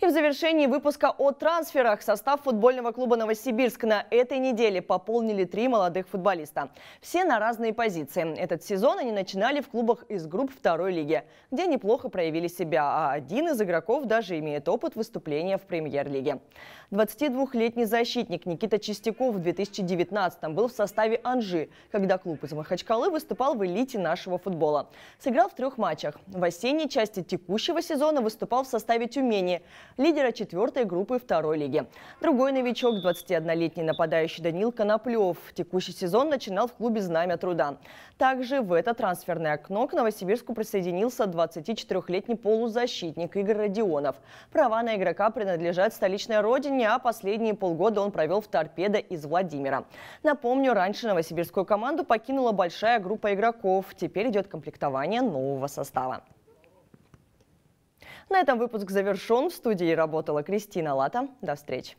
И в завершении выпуска о трансферах состав футбольного клуба «Новосибирск» на этой неделе пополнили три молодых футболиста. Все на разные позиции. Этот сезон они начинали в клубах из групп второй лиги, где неплохо проявили себя, а один из игроков даже имеет опыт выступления в премьер-лиге. 22-летний защитник Никита Чистяков в 2019-м был в составе «Анжи», когда клуб из Махачкалы выступал в элите нашего футбола. Сыграл в трех матчах. В осенней части текущего сезона выступал в составе «Тюмени», лидера четвертой группы второй лиги. Другой новичок, 21-летний нападающий Данил Коноплев, текущий сезон начинал в клубе «Знамя труда». Также в это трансферное окно к Новосибирску присоединился 24-летний полузащитник Игорь Родионов. Права на игрока принадлежат столичной родине, а последние полгода он провел в «Торпедо» из Владимира. Напомню, раньше новосибирскую команду покинула большая группа игроков. Теперь идет комплектование нового состава. На этом выпуск завершен. В студии работала Кристина Лата. До встречи.